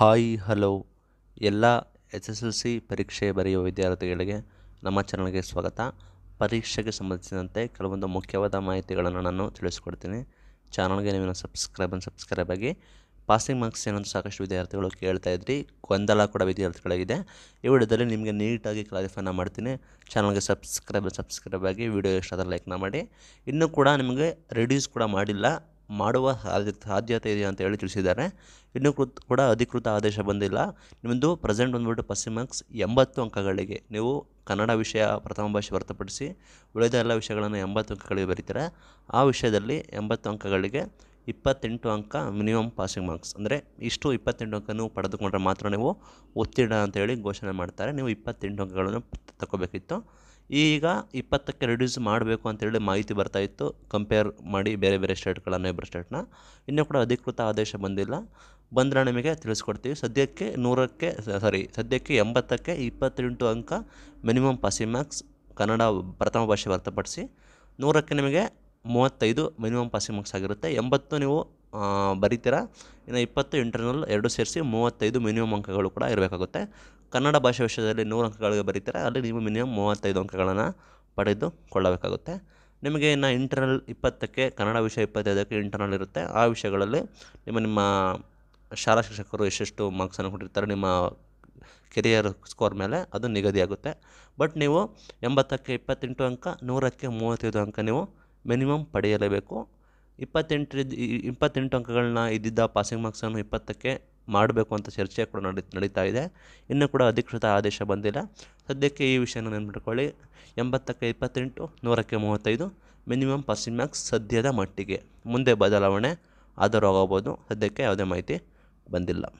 hi hello ಎಲ್ಲ S S L C ಪರೀಕ್ಷೆ ಬರೆಯುವ ವಿದ್ಯಾರ್ಥಿಗಳಿಗೆ ನಮ್ಮ ಚಾನಲ್ಗೆ ಸ್ವಾಗತ ಪರೀಕ್ಷೆಗೆ ಸಂಬಂಧಿಸಿದಂತೆ ಕೆಲವೊಂದು ಮುಖ್ಯವಾದ ಮಾಹಿತಿಗಳನ್ನು ನಾನು ತಿಳಿಸ್ಕೊಡ್ತೀನಿ ಚಾನಲ್ಗೆ ನೀವು ಸಬ್ಸ್ಕ್ರೈಬ್ ಅನ್ನು ಸಬ್ಸ್ಕ್ರೈಬ್ ಆಗಿ ಪಾಸಿಂಗ್ ಮಾರ್ಕ್ಸ್ ಏನಂತ ಸಾಕಷ್ಟು ವಿದ್ಯಾರ್ಥಿಗಳು ಕೇಳ್ತಾ ಇದ್ರಿ ಗೊಂದಲ ಕೂಡ ವಿದ್ಯಾರ್ಥಿಗಳಾಗಿದೆ ಈ ವಿಡಿಯೋದಲ್ಲಿ ನಿಮಗೆ ನೀಟಾಗಿ ಕ್ಲಾರಿಫೈನ ಮಾಡ್ತೀನಿ ಚಾನಲ್ಗೆ ಸಬ್ಸ್ಕ್ರೈಬ್ ಸಬ್ಸ್ಕ್ರೈಬ್ ಆಗಿ ವಿಡಿಯೋ ಇಷ್ಟ ಆದರೆ ಲೈಕ್ನ ಮಾಡಿ ಇನ್ನೂ ಕೂಡ ನಿಮಗೆ ರಿಡ್ಯೂಸ್ ಕೂಡ ಮಾಡಿಲ್ಲ ಮಾಡುವ ಸಾಧ್ಯತೆ ಇದೆ ಅಂತ ಹೇಳಿ ತಿಳಿಸಿದ್ದಾರೆ ಇನ್ನೂ ಕೂಡ ಅಧಿಕೃತ ಆದೇಶ ಬಂದಿಲ್ಲ ನಿಮ್ಮದು ಪ್ರೆಸೆಂಟ್ ಬಂದುಬಿಟ್ಟು ಪಶ್ಚಿಮ ಮಾರ್ಕ್ಸ್ ಎಂಬತ್ತು ಅಂಕಗಳಿಗೆ ನೀವು ಕನ್ನಡ ವಿಷಯ ಪ್ರಥಮ ಭಾಷೆ ಹೊರತುಪಡಿಸಿ ಉಳಿದ ಎಲ್ಲ ವಿಷಯಗಳನ್ನು ಎಂಬತ್ತು ಅಂಕಗಳಿಗೆ ಬರೀತಾರೆ ಆ ವಿಷಯದಲ್ಲಿ ಎಂಬತ್ತು ಅಂಕಗಳಿಗೆ ಇಪ್ಪತ್ತೆಂಟು ಅಂಕ ಮಿನಿಮಮ್ ಪಾಸಿಂಗ್ ಮಾರ್ಕ್ಸ್ ಅಂದರೆ ಇಷ್ಟು ಇಪ್ಪತ್ತೆಂಟು ಅಂಕನೂ ಪಡೆದುಕೊಂಡ್ರೆ ಮಾತ್ರ ನೀವು ಉತ್ತೀರ್ಣ ಅಂತೇಳಿ ಘೋಷಣೆ ಮಾಡ್ತಾರೆ ನೀವು ಇಪ್ಪತ್ತೆಂಟು ಅಂಕಗಳನ್ನು ತಗೋಬೇಕಿತ್ತು ಈಗ ಇಪ್ಪತ್ತಕ್ಕೆ ರೆಡ್ಯೂಸ್ ಮಾಡಬೇಕು ಅಂತೇಳಿ ಮಾಹಿತಿ ಬರ್ತಾ ಇತ್ತು ಕಂಪೇರ್ ಮಾಡಿ ಬೇರೆ ಬೇರೆ ಸ್ಟೇಟ್ಗಳ ನೈಬರ್ ಸ್ಟೇಟ್ನ ಇನ್ನೂ ಕೂಡ ಅಧಿಕೃತ ಆದೇಶ ಬಂದಿಲ್ಲ ಬಂದರೆ ನಿಮಗೆ ತಿಳಿಸ್ಕೊಡ್ತೀವಿ ಸದ್ಯಕ್ಕೆ ನೂರಕ್ಕೆ ಸಾರಿ ಸದ್ಯಕ್ಕೆ ಎಂಬತ್ತಕ್ಕೆ ಇಪ್ಪತ್ತೆಂಟು ಅಂಕ ಮಿನಿಮಮ್ ಪಾಸಿಂಗ್ ಮಾರ್ಕ್ಸ್ ಕನ್ನಡ ಪ್ರಥಮ ಭಾಷೆ ವ್ಯಕ್ತಪಡಿಸಿ ನೂರಕ್ಕೆ ನಿಮಗೆ ಮೂವತ್ತೈದು ಮಿನಿಮಮ್ ಪಾಸಿಂಗ್ ಮಾರ್ಕ್ಸ್ ಆಗಿರುತ್ತೆ ಎಂಬತ್ತು ನೀವು ಬರಿತೀರ ಇನ್ನು ಇಪ್ಪತ್ತು ಇಂಟರ್ನಲ್ ಎರಡು ಸೇರಿಸಿ ಮೂವತ್ತೈದು ಮಿನಿಮಮ್ ಅಂಕಗಳು ಕೂಡ ಇರಬೇಕಾಗುತ್ತೆ ಕನ್ನಡ ಭಾಷೆ ವಿಷಯದಲ್ಲಿ ನೂರು ಅಂಕಗಳಿಗೆ ಬರೀತೀರ ಅಲ್ಲಿ ನೀವು ಮಿನಿಮಮ್ ಮೂವತ್ತೈದು ಅಂಕಗಳನ್ನು ಪಡೆದುಕೊಳ್ಳಬೇಕಾಗುತ್ತೆ ನಿಮಗೆ ಇನ್ನು ಇಂಟರ್ನಲ್ ಇಪ್ಪತ್ತಕ್ಕೆ ಕನ್ನಡ ವಿಷಯ ಇಪ್ಪತ್ತೈದಕ್ಕೆ ಇಂಟರ್ನಲ್ ಇರುತ್ತೆ ಆ ವಿಷಯಗಳಲ್ಲಿ ನಿಮ್ಮ ನಿಮ್ಮ ಶಾಲಾ ಶಿಕ್ಷಕರು ಎಷ್ಟೆಷ್ಟು ಮಾರ್ಕ್ಸನ್ನು ಕೊಟ್ಟಿರ್ತಾರೆ ನಿಮ್ಮ ಕೆರಿಯರ್ ಸ್ಕೋರ್ ಮೇಲೆ ಅದು ನಿಗದಿಯಾಗುತ್ತೆ ಬಟ್ ನೀವು ಎಂಬತ್ತಕ್ಕೆ ಇಪ್ಪತ್ತೆಂಟು ಅಂಕ ನೂರಕ್ಕೆ ಮೂವತ್ತೈದು ಅಂಕ ನೀವು ಮಿನಿಮಮ್ ಪಡೆಯಲೇಬೇಕು ಇಪ್ಪತ್ತೆಂಟರ ಇಪ್ಪತ್ತೆಂಟು ಅಂಕಗಳನ್ನ ಇದ್ದಿದ್ದ ಪಾಸಿಂಗ್ ಮಾರ್ಕ್ಸನ್ನು ಇಪ್ಪತ್ತಕ್ಕೆ ಮಾಡಬೇಕು ಅಂತ ಚರ್ಚೆ ಕೂಡ ನಡಿ ನಡೀತಾ ಇದೆ ಇನ್ನೂ ಕೂಡ ಅಧಿಕೃತ ಆದೇಶ ಬಂದಿಲ್ಲ ಸದ್ಯಕ್ಕೆ ಈ ವಿಷಯನ ನೆನ್ಪಿಟ್ಕೊಳ್ಳಿ ಎಂಬತ್ತಕ್ಕೆ ಇಪ್ಪತ್ತೆಂಟು ನೂರಕ್ಕೆ ಮೂವತ್ತೈದು ಮಿನಿಮಮ್ ಪಾಸಿಂಗ್ ಮಾರ್ಕ್ಸ್ ಸದ್ಯದ ಮಟ್ಟಿಗೆ ಮುಂದೆ ಬದಲಾವಣೆ ಆದರೂ ಆಗಬಹುದು ಸದ್ಯಕ್ಕೆ ಯಾವುದೇ ಮಾಹಿತಿ ಬಂದಿಲ್ಲ